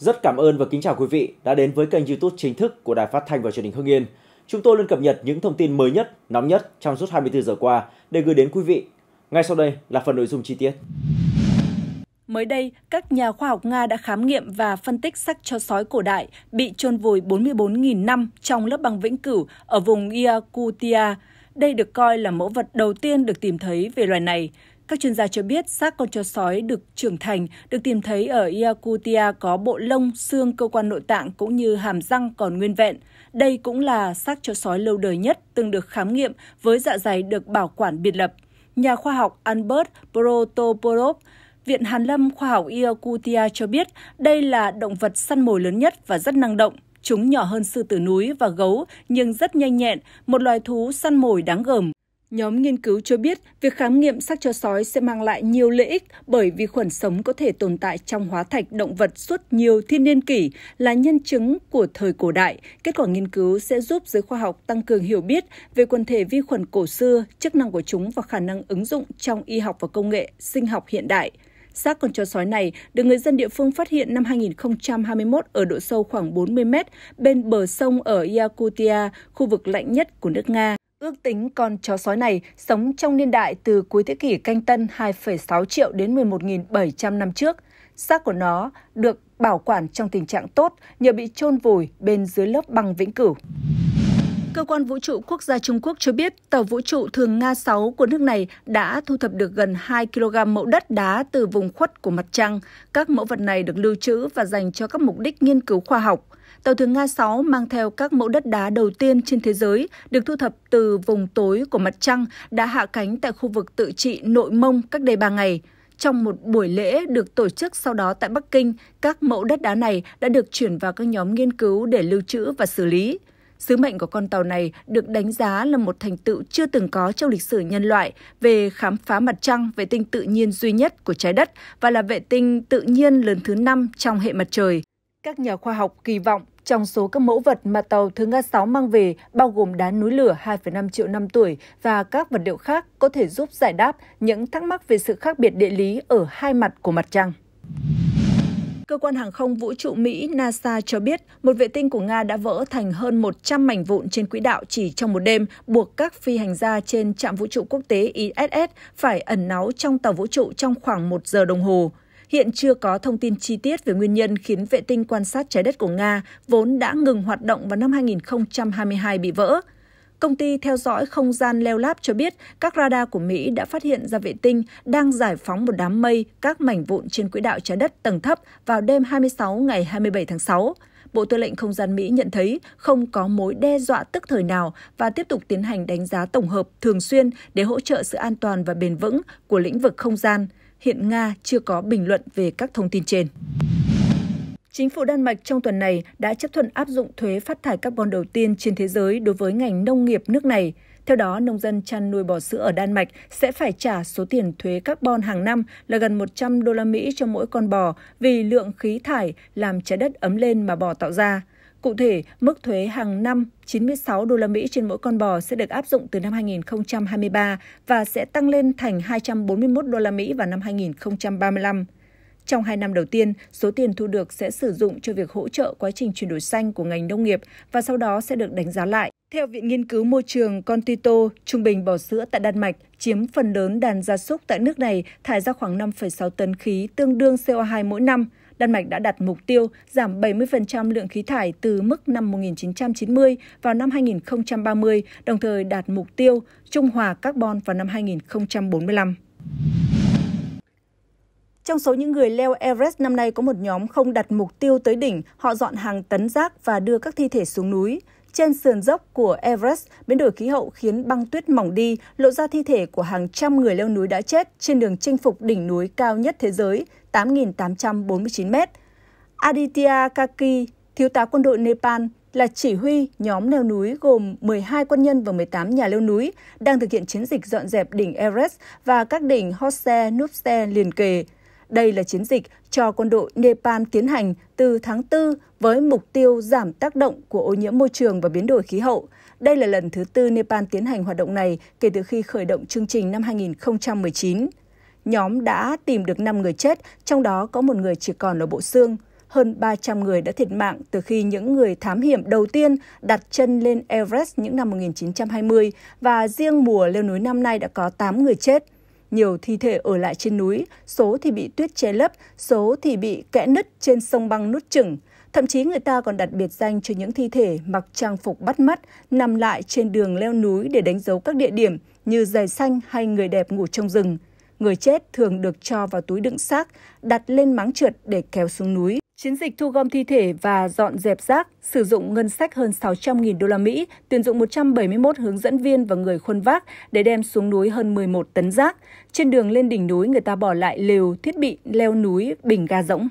Rất cảm ơn và kính chào quý vị đã đến với kênh YouTube chính thức của Đài Phát thanh và Truyền hình Hưng Yên. Chúng tôi luôn cập nhật những thông tin mới nhất, nóng nhất trong suốt 24 giờ qua để gửi đến quý vị. Ngay sau đây là phần nội dung chi tiết. Mới đây, các nhà khoa học Nga đã khám nghiệm và phân tích xác cho sói cổ đại bị chôn vùi 44.000 năm trong lớp băng vĩnh cửu ở vùng Yakutia. Đây được coi là mẫu vật đầu tiên được tìm thấy về loài này. Các chuyên gia cho biết xác con chó sói được trưởng thành được tìm thấy ở Yakutia có bộ lông, xương, cơ quan nội tạng cũng như hàm răng còn nguyên vẹn. Đây cũng là xác chó sói lâu đời nhất từng được khám nghiệm với dạ dày được bảo quản biệt lập. Nhà khoa học Albert Protoporov Viện Hàn Lâm Khoa học Yakutia cho biết đây là động vật săn mồi lớn nhất và rất năng động. Chúng nhỏ hơn sư tử núi và gấu nhưng rất nhanh nhẹn, một loài thú săn mồi đáng gờm. Nhóm nghiên cứu cho biết việc khám nghiệm xác chó sói sẽ mang lại nhiều lợi ích bởi vi khuẩn sống có thể tồn tại trong hóa thạch động vật suốt nhiều thiên niên kỷ là nhân chứng của thời cổ đại. Kết quả nghiên cứu sẽ giúp giới khoa học tăng cường hiểu biết về quần thể vi khuẩn cổ xưa, chức năng của chúng và khả năng ứng dụng trong y học và công nghệ sinh học hiện đại. Xác con chó sói này được người dân địa phương phát hiện năm 2021 ở độ sâu khoảng 40 mét bên bờ sông ở Yakutia, khu vực lạnh nhất của nước Nga. Ước tính con chó sói này sống trong niên đại từ cuối thế kỷ canh tân 2,6 triệu đến 11.700 năm trước. Xác của nó được bảo quản trong tình trạng tốt nhờ bị chôn vùi bên dưới lớp băng vĩnh cửu. Cơ quan vũ trụ quốc gia Trung Quốc cho biết tàu vũ trụ thường Nga 6 của nước này đã thu thập được gần 2 kg mẫu đất đá từ vùng khuất của mặt trăng. Các mẫu vật này được lưu trữ và dành cho các mục đích nghiên cứu khoa học. Tàu thường Nga 6 mang theo các mẫu đất đá đầu tiên trên thế giới được thu thập từ vùng tối của mặt trăng đã hạ cánh tại khu vực tự trị Nội Mông cách đây 3 ngày. Trong một buổi lễ được tổ chức sau đó tại Bắc Kinh, các mẫu đất đá này đã được chuyển vào các nhóm nghiên cứu để lưu trữ và xử lý. Sứ mệnh của con tàu này được đánh giá là một thành tựu chưa từng có trong lịch sử nhân loại về khám phá mặt trăng, vệ tinh tự nhiên duy nhất của trái đất và là vệ tinh tự nhiên lớn thứ 5 trong hệ mặt trời. Các nhà khoa học kỳ vọng trong số các mẫu vật mà tàu thứ Nga 6 mang về bao gồm đá núi lửa 2,5 triệu năm tuổi và các vật liệu khác có thể giúp giải đáp những thắc mắc về sự khác biệt địa lý ở hai mặt của mặt trăng cơ quan hàng không vũ trụ Mỹ NASA cho biết một vệ tinh của Nga đã vỡ thành hơn 100 mảnh vụn trên quỹ đạo chỉ trong một đêm, buộc các phi hành gia trên trạm vũ trụ quốc tế ISS phải ẩn náu trong tàu vũ trụ trong khoảng một giờ đồng hồ. Hiện chưa có thông tin chi tiết về nguyên nhân khiến vệ tinh quan sát trái đất của Nga vốn đã ngừng hoạt động vào năm 2022 bị vỡ. Công ty theo dõi không gian Leo Lab cho biết các radar của Mỹ đã phát hiện ra vệ tinh đang giải phóng một đám mây, các mảnh vụn trên quỹ đạo trái đất tầng thấp vào đêm 26 ngày 27 tháng 6. Bộ Tư lệnh Không gian Mỹ nhận thấy không có mối đe dọa tức thời nào và tiếp tục tiến hành đánh giá tổng hợp thường xuyên để hỗ trợ sự an toàn và bền vững của lĩnh vực không gian. Hiện Nga chưa có bình luận về các thông tin trên. Chính phủ Đan Mạch trong tuần này đã chấp thuận áp dụng thuế phát thải carbon đầu tiên trên thế giới đối với ngành nông nghiệp nước này. Theo đó, nông dân chăn nuôi bò sữa ở Đan Mạch sẽ phải trả số tiền thuế carbon hàng năm là gần 100 đô la Mỹ cho mỗi con bò vì lượng khí thải làm trái đất ấm lên mà bò tạo ra. Cụ thể, mức thuế hàng năm 96 đô la Mỹ trên mỗi con bò sẽ được áp dụng từ năm 2023 và sẽ tăng lên thành 241 đô la Mỹ vào năm 2035. Trong 2 năm đầu tiên, số tiền thu được sẽ sử dụng cho việc hỗ trợ quá trình chuyển đổi xanh của ngành nông nghiệp và sau đó sẽ được đánh giá lại. Theo Viện Nghiên cứu Môi trường Contito, trung bình bò sữa tại Đan Mạch chiếm phần lớn đàn gia súc tại nước này thải ra khoảng 5,6 tấn khí tương đương CO2 mỗi năm. Đan Mạch đã đặt mục tiêu giảm 70% lượng khí thải từ mức năm 1990 vào năm 2030, đồng thời đạt mục tiêu trung hòa carbon vào năm 2045. Trong số những người leo Everest năm nay có một nhóm không đặt mục tiêu tới đỉnh, họ dọn hàng tấn rác và đưa các thi thể xuống núi. Trên sườn dốc của Everest, biến đổi khí hậu khiến băng tuyết mỏng đi, lộ ra thi thể của hàng trăm người leo núi đã chết trên đường chinh phục đỉnh núi cao nhất thế giới, 8.849 mét. Aditya Kaki, thiếu tá quân đội Nepal, là chỉ huy nhóm leo núi gồm 12 quân nhân và 18 nhà leo núi đang thực hiện chiến dịch dọn dẹp đỉnh Everest và các đỉnh Hotse, Nupse liền kề. Đây là chiến dịch cho quân đội Nepal tiến hành từ tháng 4 với mục tiêu giảm tác động của ô nhiễm môi trường và biến đổi khí hậu. Đây là lần thứ tư Nepal tiến hành hoạt động này kể từ khi khởi động chương trình năm 2019. Nhóm đã tìm được 5 người chết, trong đó có một người chỉ còn ở bộ xương. Hơn 300 người đã thiệt mạng từ khi những người thám hiểm đầu tiên đặt chân lên Everest những năm 1920 và riêng mùa leo núi năm nay đã có 8 người chết. Nhiều thi thể ở lại trên núi, số thì bị tuyết che lấp, số thì bị kẽ nứt trên sông băng nút chừng. Thậm chí người ta còn đặt biệt danh cho những thi thể mặc trang phục bắt mắt, nằm lại trên đường leo núi để đánh dấu các địa điểm như giày xanh hay người đẹp ngủ trong rừng. Người chết thường được cho vào túi đựng xác, đặt lên máng trượt để kéo xuống núi. Chiến dịch thu gom thi thể và dọn dẹp rác sử dụng ngân sách hơn 600.000 đô la Mỹ, tuyển dụng 171 hướng dẫn viên và người khuân vác để đem xuống núi hơn 11 tấn rác. Trên đường lên đỉnh núi, người ta bỏ lại lều, thiết bị leo núi, bình ga rỗng.